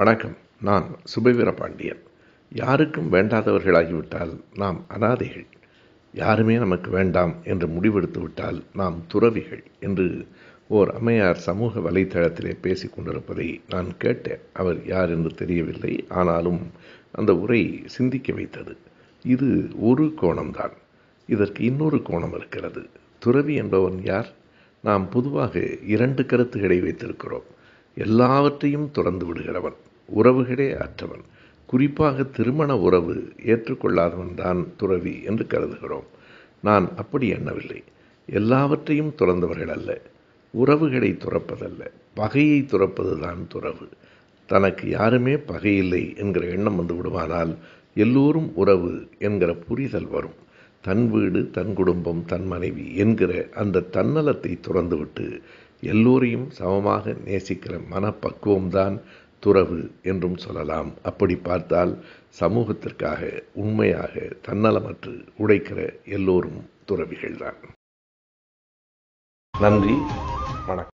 வணக்கம் நான் சுபவீர பாண்டியன் யாருக்கும் வேண்டாதவர்களாகிவிட்டால் நாம் அனாதைகள் யாருமே நமக்கு வேண்டாம் என்று முடிவெடுத்து விட்டால் நாம் துறவிகள் என்று ஓர் அம்மையார் சமூக வலைத்தளத்திலே பேசி கொண்டிருப்பதை நான் கேட்டேன் அவர் யார் என்று தெரியவில்லை ஆனாலும் அந்த உரை சிந்திக்க வைத்தது இது ஒரு கோணம்தான் இதற்கு இன்னொரு கோணம் இருக்கிறது துறவி என்பவன் யார் நாம் பொதுவாக இரண்டு கருத்துக்களை வைத்திருக்கிறோம் எல்லாவற்றையும் துறந்து விடுகிறவன் உறவுகளே அற்றவன் குறிப்பாக திருமண உறவு ஏற்றுக்கொள்ளாதவன் தான் துறவி என்று கருதுகிறோம் நான் அப்படி எண்ணவில்லை எல்லாவற்றையும் துறந்தவர்கள் அல்ல உறவுகளை துறப்பதல்ல பகையை துறப்பதுதான் துறவு தனக்கு யாருமே பகையில்லை என்கிற எண்ணம் வந்து விடுவானால் எல்லோரும் உறவு என்கிற புரிதல் வரும் தன் வீடு தன் குடும்பம் தன் மனைவி என்கிற அந்த தன்னலத்தை துறந்துவிட்டு எல்லோரையும் சமமாக நேசிக்கிற மனப்பக்குவம்தான் துறவு என்றும் சொல்லலாம் அப்படி பார்த்தால் சமூகத்திற்காக உண்மையாக தன்னலமற்று உடைக்கிற எல்லோரும் துறவிகள்தான் நன்றி வணக்கம்